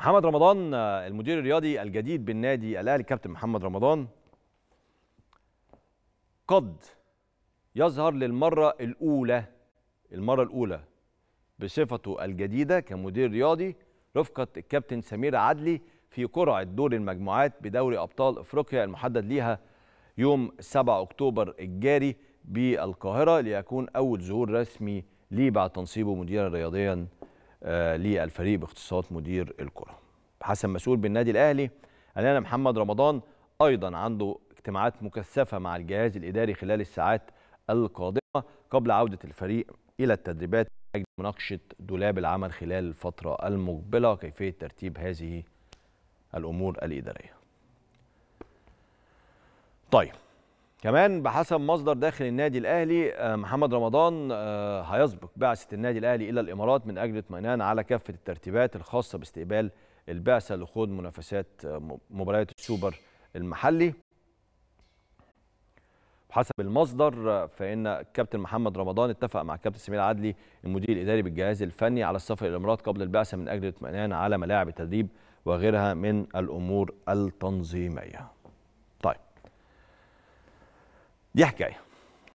محمد رمضان المدير الرياضي الجديد بالنادي الاهلي كابتن محمد رمضان قد يظهر للمره الاولى المره الاولى بصفته الجديده كمدير رياضي رفقه الكابتن سمير عدلي في قرعه دور المجموعات بدوري ابطال افريقيا المحدد ليها يوم 7 اكتوبر الجاري بالقاهره ليكون اول ظهور رسمي ليه بعد تنصيبه مديرا رياضيا آه، للفريق باختصاص مدير الكره حسن مسؤول بالنادي الاهلي اعلان محمد رمضان ايضا عنده اجتماعات مكثفه مع الجهاز الاداري خلال الساعات القادمه قبل عوده الفريق الى التدريبات اجل مناقشه دولاب العمل خلال الفتره المقبله كيفيه ترتيب هذه الامور الاداريه. طيب كمان بحسب مصدر داخل النادي الاهلي آه، محمد رمضان آه، هيسبق بعثه النادي الاهلي الى الامارات من اجل اطمئنان على كافه الترتيبات الخاصه باستقبال البعثه لخوض منافسات آه، مباريات السوبر المحلي بحسب المصدر فإن كابتن محمد رمضان اتفق مع كابتن سمير عدلي المدير الإداري بالجهاز الفني على السفر إلى الإمارات قبل البعثة من أجل اطمئنان على ملاعب التدريب وغيرها من الأمور التنظيمية Yeah, er guy.